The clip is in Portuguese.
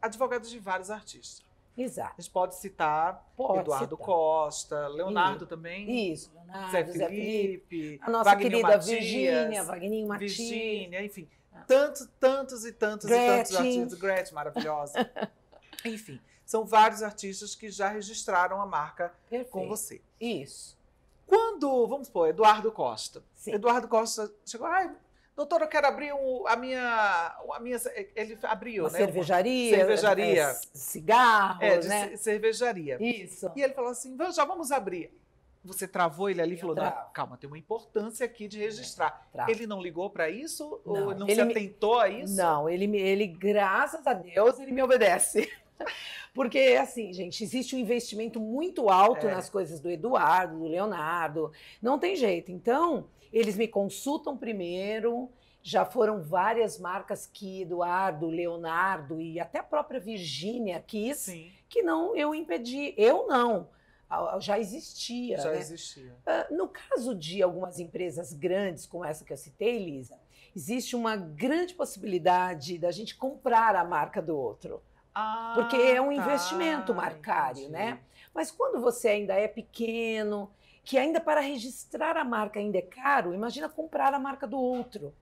advogados de vários artistas. Exato. A gente pode citar pode Eduardo citar. Costa, Leonardo também. Isso, Leonardo, Zé Felipe, Zé Felipe a nossa querida Matias, Virgínia, Vagninho Matias. Virgínia, enfim, ah. tantos, tantos e tantos Gretchen. e tantos artistas. Gretchen, maravilhosa. enfim, são vários artistas que já registraram a marca Perfeito. com você. Isso. Quando, vamos supor, Eduardo Costa. Sim. Eduardo Costa chegou, ai, doutor, eu quero abrir a minha. A minha ele abriu, uma né? Cervejaria. Cervejaria. É, é cigarro. É, de né? cervejaria. Isso. E ele falou assim: vamos, já vamos abrir. Você travou ele ali e falou: não, calma, tem uma importância aqui de é, registrar. ele não ligou para isso? Não. Ou não ele se atentou me... a isso? Não, ele, me, ele, graças a Deus, ele me obedece. Porque, assim, gente, existe um investimento muito alto é. nas coisas do Eduardo, do Leonardo. Não tem jeito. Então, eles me consultam primeiro. Já foram várias marcas que Eduardo, Leonardo e até a própria Virgínia quis, Sim. que não eu impedi. Eu não já existia. Já né? existia. Ah, no caso de algumas empresas grandes, como essa que eu citei, Lisa, existe uma grande possibilidade da gente comprar a marca do outro porque ah, é um tá, investimento marcário, né? Mas quando você ainda é pequeno, que ainda para registrar a marca ainda é caro, imagina comprar a marca do outro.